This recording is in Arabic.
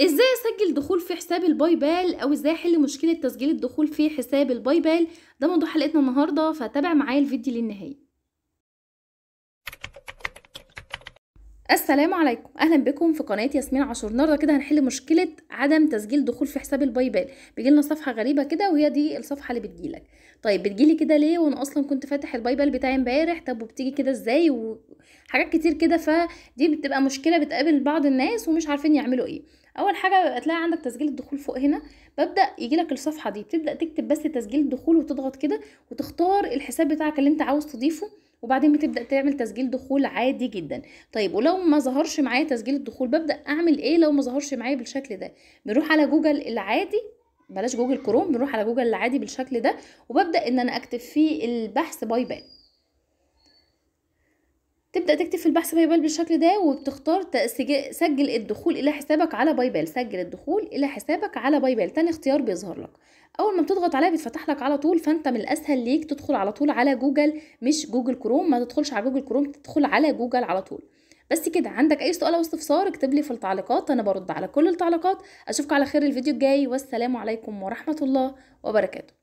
ازاي اسجل دخول في حساب الباي بال او ازاي احل مشكله تسجيل الدخول في حساب الباي بال ده موضوع حلقتنا النهارده فتابع معايا الفيديو للنهايه السلام عليكم اهلا بكم في قناه ياسمين عاشور النهارده كده هنحل مشكله عدم تسجيل دخول في حساب الباي بال بيجي لنا صفحه غريبه كده وهي دي الصفحه اللي بتجيلك طيب بتجيلي كده ليه وانا اصلا كنت فاتح الباي بال بتاعي امبارح طب وبتيجي كده ازاي وحاجات كتير كده فدي بتبقى مشكله بتقابل بعض الناس ومش عارفين يعملوا ايه اول حاجه هتلاقي عندك تسجيل الدخول فوق هنا ببدا يجي لك الصفحه دي بتبدا تكتب بس تسجيل الدخول وتضغط كده وتختار الحساب بتاعك اللي انت عاوز تضيفه وبعدين بتبدا تعمل تسجيل دخول عادي جدا طيب ولو ما ظهرش معايا تسجيل الدخول ببدا اعمل ايه لو ما ظهرش معايا بالشكل ده بنروح على جوجل العادي بلاش جوجل كروم بنروح على جوجل العادي بالشكل ده وببدا ان انا اكتب فيه البحث باي باي تبدا تكتب في البحث باي بال بالشكل ده وبتختار سجل الدخول الى حسابك على باي بال سجل الدخول الى حسابك على باي بال تاني اختيار بيظهر لك اول ما بتضغط عليها بيتفتح لك على طول فانت من الاسهل ليك تدخل على طول على جوجل مش جوجل كروم ما تدخلش على جوجل كروم تدخل على جوجل على طول بس كده عندك اي سؤال او استفسار اكتب لي في التعليقات انا برد على كل التعليقات اشوفك على خير الفيديو الجاي والسلام عليكم ورحمه الله وبركاته